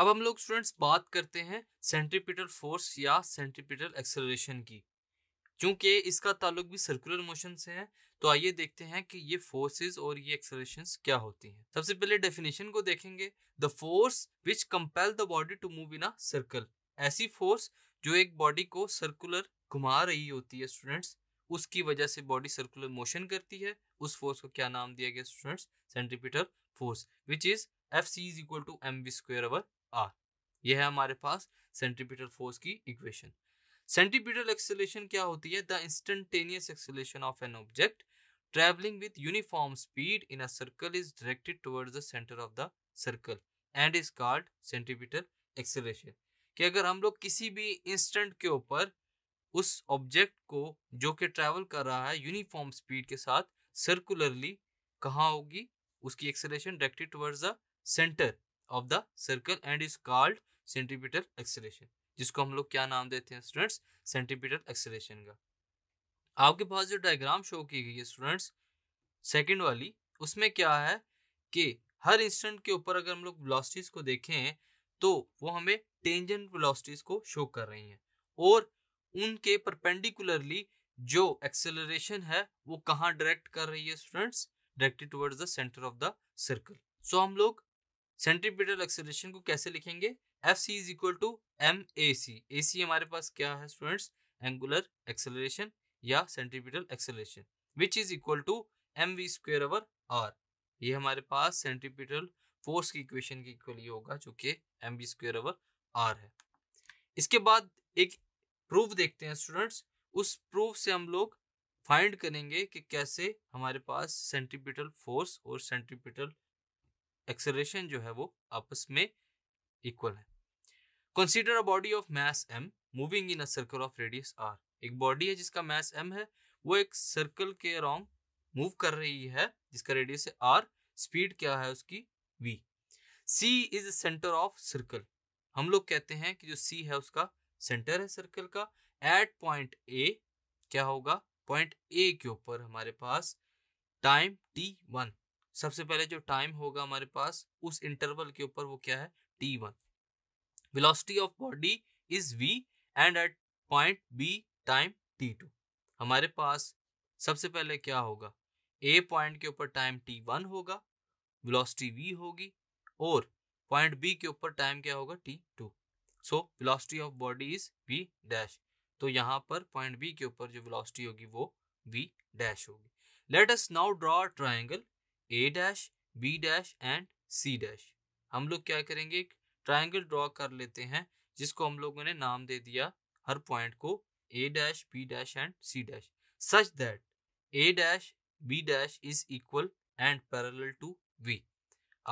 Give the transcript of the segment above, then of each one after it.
अब हम लोग स्टूडेंट्स बात करते हैं सेंट्रीपिटल फोर्स या सेंट्रीपिटल एक्सेलरेशन की क्योंकि इसका ताल्लुक भी सर्कुलर मोशन से है तो आइए देखते हैं कि ये फोर्सेस और ये एक्सेलरेशन क्या होती हैं सबसे पहले डेफिनेशन को देखेंगे the force which compel the body to move in a circle ऐसी फोर्स जो एक बॉडी को सर्कुलर घुमा रही होती है स्टूडेंट्स उसकी वजह से बॉडी सर्कुलर मोशन करती है उस फोर्स को क्या नाम दिया गया students centripetal force which is F C is equal to M B square over R यह है हमारे पास सेंट्रीपिटल फोर्स की इक्वेशन सेंट्रीपिटल एक्सेलेशन क्या होती है the instantaneous acceleration of an object travelling with uniform speed in a circle is directed towards the centre of the circle and is called centripetal acceleration कि अगर हम लोग किसी भी इंस्टेंट के ऊपर उस ऑब्जेक्ट को जो कि ट्रैवल कर रहा है यूनिफॉर्म स्पीड के साथ सर्कुलरली कहाँ होगी उसकी acceleration directed towards the centre of the circle and is called centimetre acceleration जिसको हम लोग क्या नाम देते हैं स्टूडेंट्स सेंटीमीटर एक्सेलेशन का आपके पास जो डायग्राम शो की गई है स्टूडेंट्स सेकेंड वाली उसमें क्या है कि हर इंस्टेंट के ऊपर अगर हम लोग वेलोसिटीज को देखें तो वो हमें टेंजेंट वेलोसिटीज को शो कर रही हैं और उनके परपेंडिकुलरली जो एक्सेलरेशन है वो कहाँ डायरेक्ट कर रही है students directed towards the centre of the circle so हम लोग सेंट्रीपिटल एक्सेलेशन को कैसे लिखेंगे F C is equal to M A C A C हमारे पास क्या है स्टूडेंट्स एंगुलर एक्सेलेशन या centripetal acceleration which is equal to M V square over R ये हमारे पास सेंट्रीपिटल फोर्स की इक्वेशन के इक्वल ये होगा जो कि M V square over R है इसके बाद एक प्रूफ देखते हैं स्टूडेंट्स उस प्रूफ से हम लोग फाइंड करेंगे कि कैसे हमारे पास सेंट्रीपिटल फोर्स और सेंट्रीपिटल एक्सेलरेशन जो है वो आपस में इक्वल है consider a body of mass M moving in a circle of radius R एक बॉडी है जिसका मास एम है वो एक सर्कल के अराउंड मूव कर रही है जिसका रेडियस है आर स्पीड क्या है उसकी V C is centre of circle हम लोग कहते हैं कि जो सी है उसका सेंटर है सर्कल का एट पॉइंट ए क्या होगा पॉइंट ए के ऊपर हमारे पास टाइम टी वन सबसे पहले जो टाइम होगा हमारे पास उस इंटरवल के ऊपर वो क्या है T one velocity of body is V and at point B time T two हमारे पास सबसे पहले क्या होगा ए पॉइंट के ऊपर टाइम टी वन होगा विलोसिटी वी होगी और पॉइंट बी के ऊपर टाइम क्या होगा T two so velocity of body is V dash तो यहाँ पर पॉइंट बी के ऊपर जो विलोसिटी होगी वो वी डैश होगी let us now draw triangle A dash B dash and C dash हम लोग क्या करेंगे एक ट्राइंगल ड्रॉ कर लेते हैं जिसको हम लोगों ने नाम दे दिया हर पॉइंट को A dash B dash and C dash such that A dash B dash is equal and parallel to V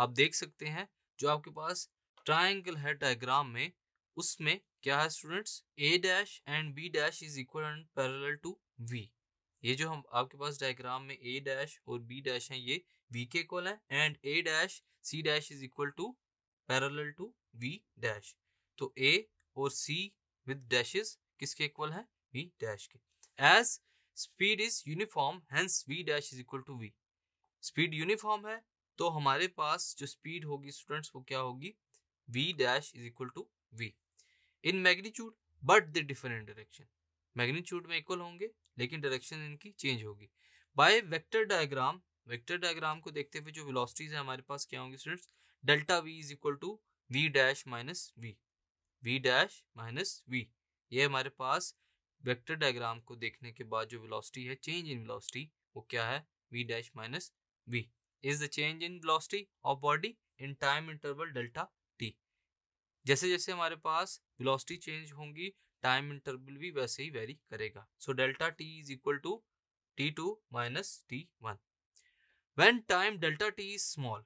आप देख सकते हैं जो आपके पास ट्राइंगल है डायग्राम में उसमें क्या है students A dash and B dash is equal and parallel to V ये जो हम आपके पास डायग्राम में ए डैश और बी डैश है ये वी तो के है and A dash C dash is equal to parallel to V dash तो ए और सी विद डैशेस किसके इक्वल है वी डैश के as speed is uniform hence V dash is equal to V speed uniform है तो हमारे पास जो स्पीड होगी स्टूडेंट्स वो क्या होगी V dash is equal to V in magnitude but the different direction magnitude में इक्वल होंगे लेकिन डायरेक्शन इनकी चेंज होगी by vector diagram vector diagram को देखते हुए जो वेलोसिटीज है हमारे पास क्या होंगी students delta V is equal to V dash minus V V dash minus V ये हमारे पास वेक्टर डायग्राम को देखने के बाद जो वेलोसिटी है चेंज इन वेलोसिटी वो क्या है V dash minus V is the change in velocity of body in time interval delta T जैसे जैसे हमारे पास वेलोसिटी चेंज होंगी टाइम इंटरवल भी वैसे ही वेरी करेगा so delta T is equal to T two minus T one when time delta T is small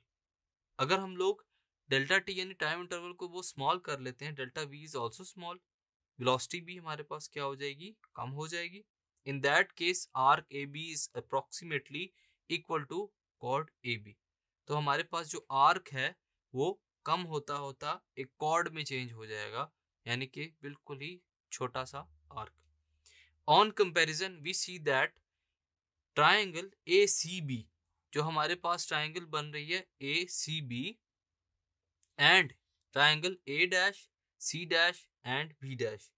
अगर हम लोग डेल्टा टी यानी टाइम इंटरवल को वो स्मॉल कर लेते हैं delta V is also small velocity भी हमारे पास क्या हो जाएगी कम हो जाएगी in that case arc A B is approximately equal to chord A B तो हमारे पास जो आर्क है वो कम होता होता एक कॉर्ड में चेंज हो जाएगा यानी कि बिल्कुल ही छोटा सा arc on comparison we see that triangle A C B जो हमारे पास ट्राइंगल बन रही है A C B and triangle A dash C dash and B dash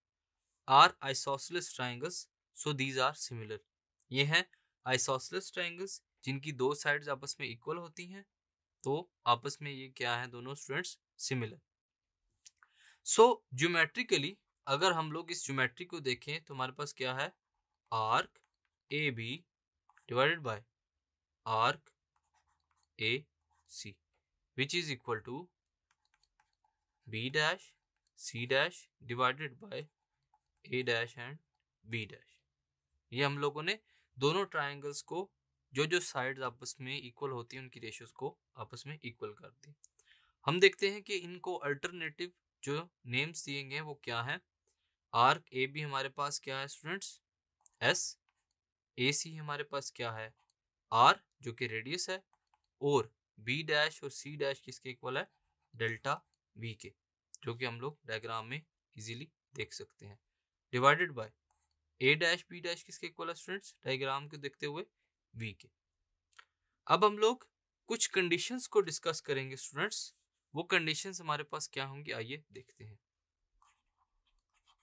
are isosceles triangles so these are similar ये हैं आइसोसलिस ट्राइंगल्स जिनकी दो साइड्स आपस में इक्वल होती हैं तो आपस में ये क्या है दोनों स्टूडेंट्स सिमिलर सो ज्योमेट्रिकली अगर हम लोग इस ज्योमेट्री को देखें तो हमारे पास क्या है arc A B divided by arc AC which is equal to B dash C dash divided by A dash and B dash ये हम लोगों ने दोनों ट्रायंगल्स को जो जो साइड्स आपस में इक्वल होती हैं उनकी रेशियोज को आपस में इक्वल कर दी हम देखते हैं कि इनको अल्टरनेटिव जो नेम्स दिए गए हैं वो क्या है आर्क ए बी हमारे पास क्या है स्टूडेंट्स एस ए सी हमारे पास क्या है आर जो कि रेडियस है और बी डैश और सी डैश किसके इक्वल है डेल्टा वी के जो कि हम लोग डायग्राम में इजीली देख सकते हैं divided by A dash B dash किसके इक्वल है स्टूडेंट्स डायग्राम को देखते हुए वी के अब हम लोग कुछ कंडीशंस को डिस्कस करेंगे स्टूडेंट्स वो कंडीशंस हमारे पास क्या होंगी आइए देखते हैं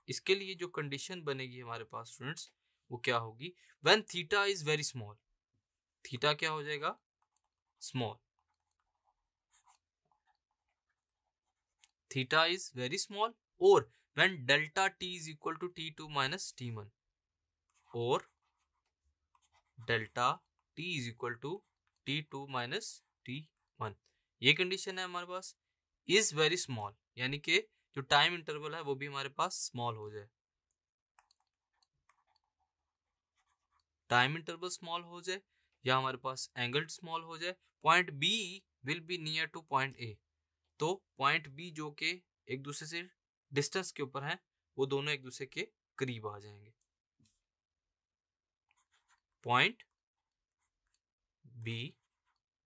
इसके लिए जो कंडीशन बनेगी हमारे पास स्टूडेंट्स वो क्या होगी when theta is very small theta क्या हो जाएगा small theta is very small और when delta T is equal to T two minus T one और delta T is equal to T two minus T one ये condition है हमारे पास is very small यानी कि जो टाइम इंटरवल है वो भी हमारे पास स्मॉल हो जाए टाइम इंटरवल स्मॉल हो जाए या हमारे पास एंगल स्मॉल हो जाए point B will be near to point A तो पॉइंट बी जो के एक दूसरे से डिस्टेंस के ऊपर है वो दोनों एक दूसरे के करीब आ जाएंगे point B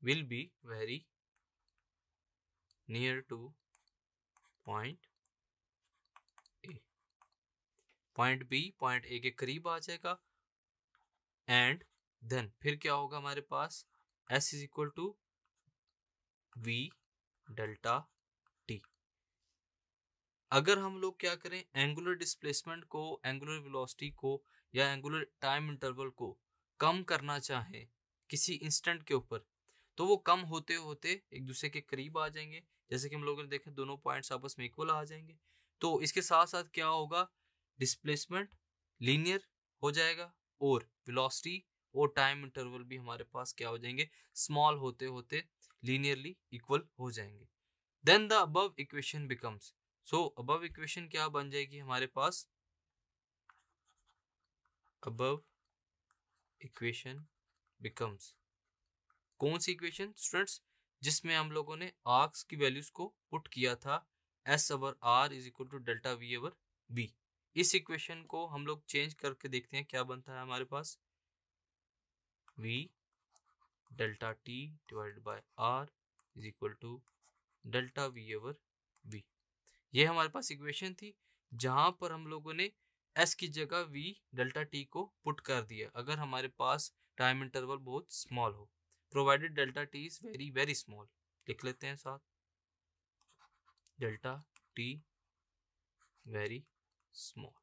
will be very near to point A point B point A के करीब आ जाएगा एंड देन फिर क्या होगा हमारे पास S is equal to V delta T अगर हम लोग क्या करें एंगुलर डिस्प्लेसमेंट को एंगुलर वेलोसिटी को या एंगुलर टाइम इंटरवल को कम करना चाहें किसी इंस्टेंट के ऊपर तो वो कम होते होते एक दूसरे के करीब आ जाएंगे जैसे कि हम लोगों ने देखा दोनों पॉइंट्स आपस में इक्वल आ जाएंगे तो इसके साथ साथ क्या होगा डिस्प्लेसमेंट लीनियर हो जाएगा और वेलोसिटी वो टाइम इंटरवल भी हमारे पास क्या हो जाएंगे स्मॉल होते होते लीनियरली इक्वल हो जाएंगे then the above equation becomes so above equation क्या बन जाएगी हमारे पास अबव इक्वेशन बिकम्स कौन सी इक्वेशन स्टूडेंट्स जिसमें हम लोगों ने आर्क्स की वैल्यूज को पुट किया था S over R is equal to delta V over B इस इक्वेशन को हम लोग चेंज करके देखते हैं क्या बनता है हमारे पास v delta t divided by r is equal to delta v over v ये हमारे पास इक्वेशन थी जहां पर हम लोगों ने s की जगह v डेल्टा t को पुट कर दिया अगर हमारे पास टाइम इंटरवल बहुत स्मॉल हो provided delta T is very very small लिख लेते हैं साथ डेल्टा टी वेरी स्मॉल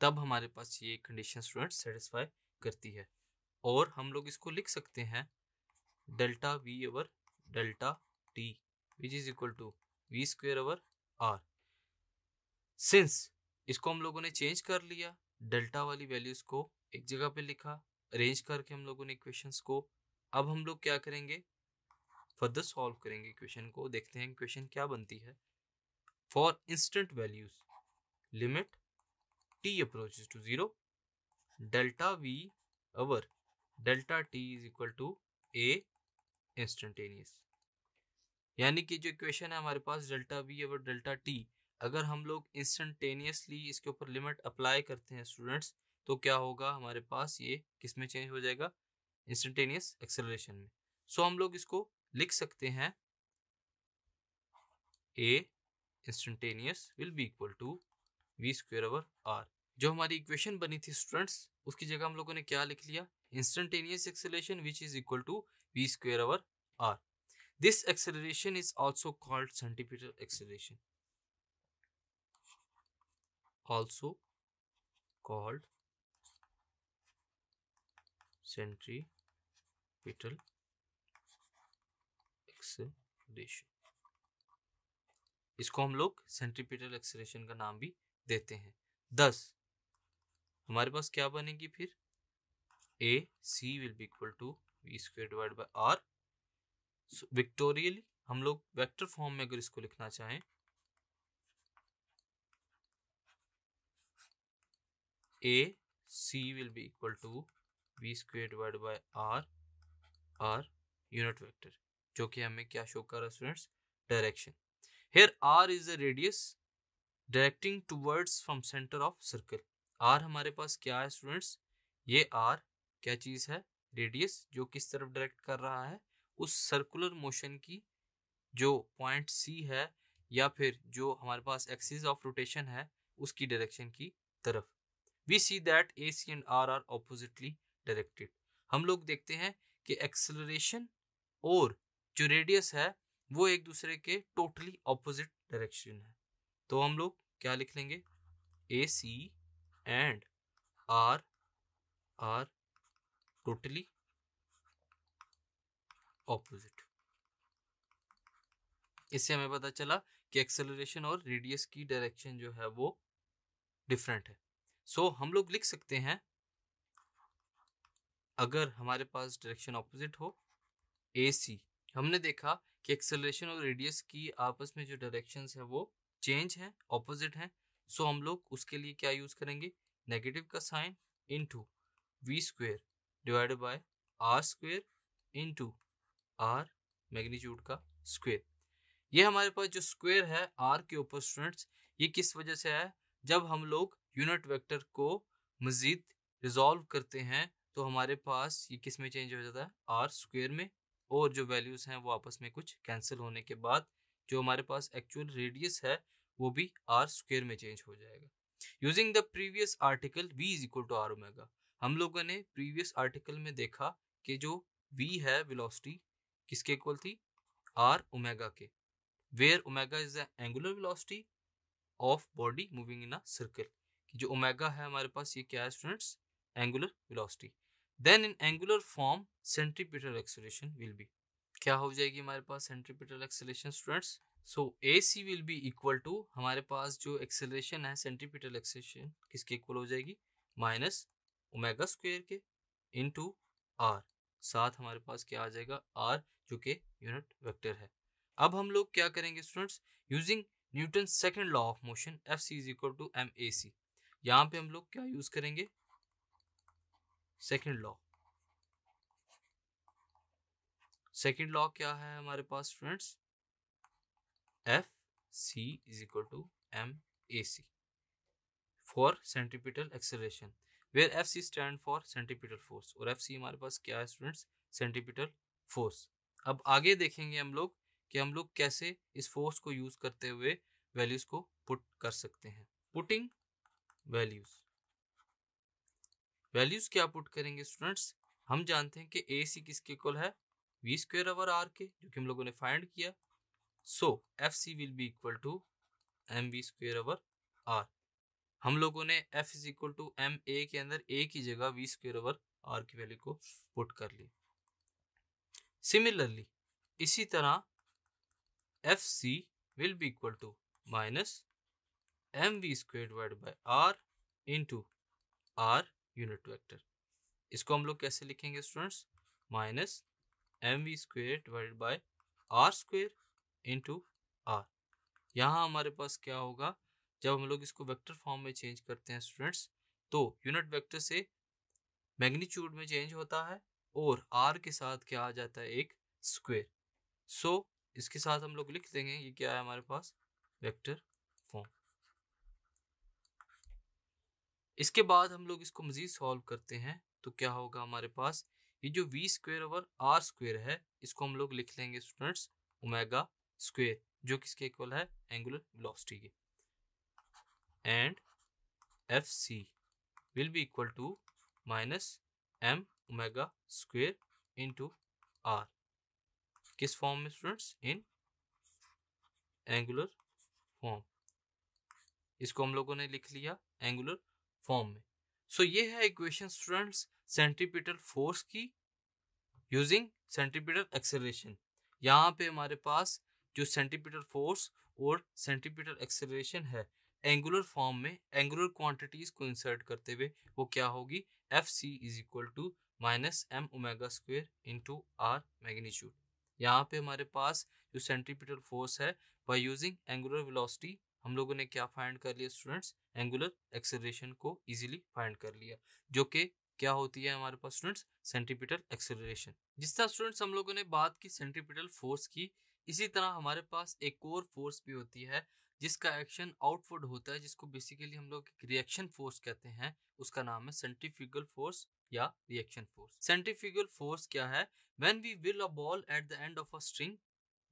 तब हमारे पास ये कंडीशन स्टूडेंट सेटिस्फाई करती है और हम लोग इसको लिख सकते हैं delta V over delta T which is equal to V square over R since इसको हम लोगों ने चेंज कर लिया डेल्टा वाली वैल्यूज को एक जगह पे लिखा अरेंज करके हम लोगों ने इक्वेशंस को अब हम लोग क्या करेंगे फर्दर सॉल्व करेंगे इक्वेशन को देखते हैं इक्वेशन क्या बनती है for instant values limit T approaches to zero delta V over delta T is equal to A instantaneous यानी कि जो इक्वेशन है हमारे पास डेल्टा वी और डेल्टा टी अगर हम लोग इंस्टेंटेनियसली इसके ऊपर लिमिट अप्लाई करते हैं स्टूडेंट्स तो क्या होगा हमारे पास ये किस में चेंज हो जाएगा इंस्टेंटेनियस एक्सेलरेशन में सो so, हम लोग इसको लिख सकते हैं A instantaneous will be equal to V square over R जो हमारी इक्वेशन बनी थी स्टूडेंट्स उसकी जगह हम लोगों ने क्या लिख लिया instantaneous acceleration which is equal to v square over r. This acceleration is also called centripetal acceleration. Also called centripetal acceleration. इसको हम लोग सेंट्रीपिटल एक्सेलेरेशन का नाम भी देते हैं दस हमारे पास क्या बनेगी फिर A C will be equal to V square divided by R. So, विक्टोरियली हम लोग वेक्टर फॉर्म में अगर इसको लिखना चाहें A C will be equal to V square divided by R R unit vector जो कि हमें क्या शो कर रहा है students direction here R is the radius directing towards from center of circle R हमारे पास क्या है स्टूडेंट्स ये R क्या चीज़ है रेडियस जो किस तरफ डायरेक्ट कर रहा है उस सर्कुलर मोशन की जो पॉइंट सी है या फिर जो हमारे पास एक्सिस ऑफ रोटेशन है उसकी डायरेक्शन की तरफ V see that A C and R are oppositely directed हम लोग देखते हैं कि एक्सेलरेशन और जो रेडियस है वो एक दूसरे के टोटली ऑपोजिट डायरेक्शन है तो हम लोग क्या लिख लेंगे A C and R are totally opposite. इससे हमें पता चला कि एक्सेलरेशन और रेडियस की डायरेक्शन जो है वो डिफरेंट है सो so, हम लोग लिख सकते हैं अगर हमारे पास डायरेक्शन ऑपोजिट हो ए सी हमने देखा कि एक्सेलरेशन और रेडियस की आपस में जो डायरेक्शन है वो चेंज है ऑपोजिट है सो so, हम लोग उसके लिए क्या यूज करेंगे नेगेटिव का sign into V square divided by R square into R magnitude का स्क्वेयर ये हमारे पास जो स्क्वेयर है आर के ऊपर स्टूडेंट्स ये किस वजह से है जब हम लोग यूनिट वेक्टर को मज़ीद रिजॉल्व करते हैं तो हमारे पास ये किस में चेंज हो जाता है आर स्क्वेयर में और जो वैल्यूज़ हैं वो आपस में कुछ कैंसिल होने के बाद जो हमारे पास एक्चुअल रेडियस है वो भी आर स्क्वेयर में चेंज हो जाएगा using the previous article V is equal to R omega हम लोगों ने प्रीवियस आर्टिकल में देखा कि जो v है वेलोसिटी किसके इक्वल थी आर ओमेगा के where omega is the angular velocity of body moving in a circle कि जो ओमेगा है हमारे पास ये क्या है students angular velocity then in angular form centripetal acceleration will be क्या हो जाएगी हमारे पास centripetal acceleration students so A C will be equal to हमारे पास जो एक्सेलरेशन है सेंट्रीपिटल एक्सेलरेशन किसके इक्वल हो जाएगी माइनस ओमेगा स्क्वेयर के इंटू आर साथ हमारे पास क्या आ जाएगा आर जो कि यूनिट वेक्टर है अब हम लोग क्या करेंगे students using Newton second law of motion F C is equal to M A C यहाँ पे हम लोग क्या यूज करेंगे सेकेंड लॉ सेकेंड लॉ क्या है हमारे पास students F C is equal to M A C for centripetal acceleration where F C stand for centripetal force और एफ सी हमारे पास क्या है स्टूडेंट्स सेंटीपीटल फोर्स अब आगे देखेंगे हम लोग कि हम लोग कैसे इस फोर्स को यूज करते हुए वैल्यूज को पुट कर सकते हैं पुटिंग वैल्यूज वैल्यूज क्या पुट करेंगे स्टूडेंट्स हम जानते हैं कि ए सी किसके इक्वल है वी स्क्वेयर अवर आर के जो कि हम लोगों ने फाइंड किया so F C will be equal to M V square over R हम लोगों ने F is equal to M A के अंदर ए की जगह वी स्क्र ओवर आर की वैल्यू को पुट कर ली सिमिलरली इसी तरह F C will be equal to minus M V square divide by R into R unit vector इसको हम लोग कैसे लिखेंगे students minus M V square divide by R square into R यहाँ हमारे पास क्या होगा जब हम लोग इसको वेक्टर फॉर्म में चेंज करते हैं स्टूडेंट्स तो यूनिट वेक्टर से मैग्नीट्यूड में चेंज होता है और आर के साथ क्या आ जाता है एक स्क्वेयर सो so, इसके साथ हम लोग लिख देंगे ये क्या है हमारे पास वेक्टर फॉर्म इसके बाद हम लोग इसको मजीद सॉल्व करते हैं तो क्या होगा हमारे पास ये जो V square over R square है इसको हम लोग लिख लेंगे स्टूडेंट्स ओमेगा स्क्वेयर जो किसके इक्वल है एंगुलर वेलोसिटी के and and fc will be equal to minus m omega square into R किस फॉर्म में स्टूडेंट्स इन एंगुलर फॉर्म इसको हम लोगों ने लिख लिया एंगुलर फॉर्म में सो so, ये है इक्वेशन स्टूडेंट्स सेंट्रीपिटल फोर्स की यूजिंग सेंट्रीपिटल एक्सेलरेशन यहाँ पे हमारे पास जो सेंट्रीपिटल फोर्स और सेंट्रीपिटल एक्सेलरेशन है एंगुलर फॉर्म में एंगुलर क्वांटिटीज को इंसर्ट करते हुए वो क्या होगी F C is equal to minus M omega square into R magnitude यहाँ पे हमारे पास जो सेंट्रीपिटल फोर्स है बाय यूजिंग एंगुलर वेलोसिटी हम लोगों ने क्या फाइंड कर लिया स्टूडेंट्स एंगुलर एक्सेलरेशन को इजीली फाइंड कर लिया जो कि क्या होती है हमारे पास स्टूडेंट्स सेंट्रीपिटल एक्सेलरेशन जिस तरह स्टूडेंट्स हम लोगों ने बात की सेंट्रीपिटल फोर्स की इसी तरह हमारे पास एक और फोर्स भी होती है जिसका एक्शन आउटवर्ड होता है जिसको बेसिकली हम लोग रिएक्शन फोर्स कहते हैं उसका नाम है सेंट्रीफ्यूगल फोर्स या रिएक्शन फोर्स सेंट्रीफ्यूगल फोर्स क्या है when we will a ball at the end of a string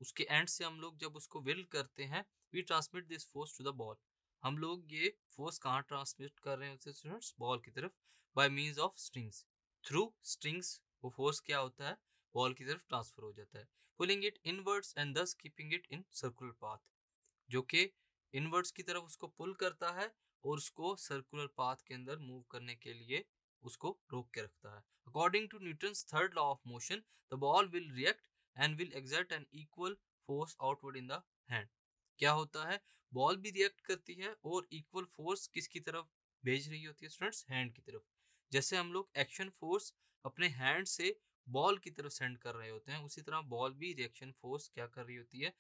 उसके एंड से हम लोग जब उसको विल करते हैं we transmit this force to the ball हम लोग ये फोर्स कहाँ ट्रांसमिट कर रहे हैं स्टूडेंट्स बॉल की तरफ by means of strings through strings वो फोर्स क्या होता है बॉल की तरफ ट्रांसफर हो जाता है pulling it inwards and thus keeping it in circular path जो कि इनवर्ड्स की तरफ उसको पुल करता है और उसको सर्कुलर पाथ के अंदर मूव करने के लिए उसको रोक के रखता है according to Newton third law of motion the ball will react and will exert an equal force outward in the hand क्या होता है बॉल भी रिएक्ट करती है और इक्वल फोर्स किसकी तरफ भेज रही होती है स्टूडेंट्स हैंड की तरफ जैसे हम लोग एक्शन फोर्स अपने हैंड से बॉल की तरफ सेंड कर रहे होते हैं उसी तरह बॉल भी रिएक्शन फोर्स क्या कर रही होती है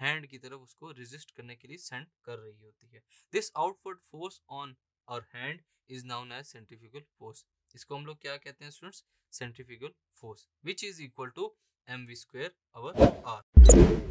हैंड की तरफ उसको रिजिस्ट करने के लिए सेंड कर रही होती है this outward force on our hand is known as centrifugal force इसको हम लोग क्या कहते हैं students centrifugal force which is equal to M V square over are